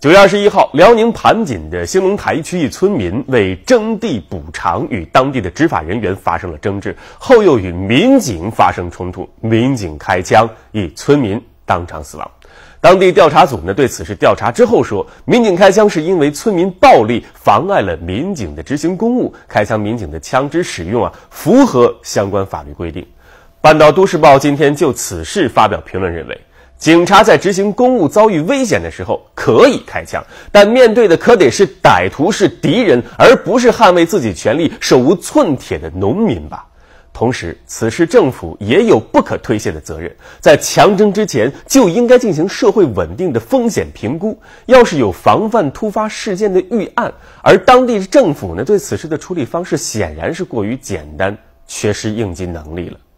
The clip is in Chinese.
九月二十一号，辽宁盘锦的兴隆台区一村民为征地补偿与当地的执法人员发生了争执，后又与民警发生冲突，民警开枪，一村民当场死亡。当地调查组呢对此事调查之后说，民警开枪是因为村民暴力妨碍了民警的执行公务，开枪民警的枪支使用啊符合相关法律规定。半岛都市报今天就此事发表评论认为。警察在执行公务遭遇危险的时候可以开枪，但面对的可得是歹徒是敌人，而不是捍卫自己权利手无寸铁的农民吧。同时，此时政府也有不可推卸的责任，在强征之前就应该进行社会稳定的风险评估，要是有防范突发事件的预案。而当地政府呢对此事的处理方式显然是过于简单，缺失应急能力了。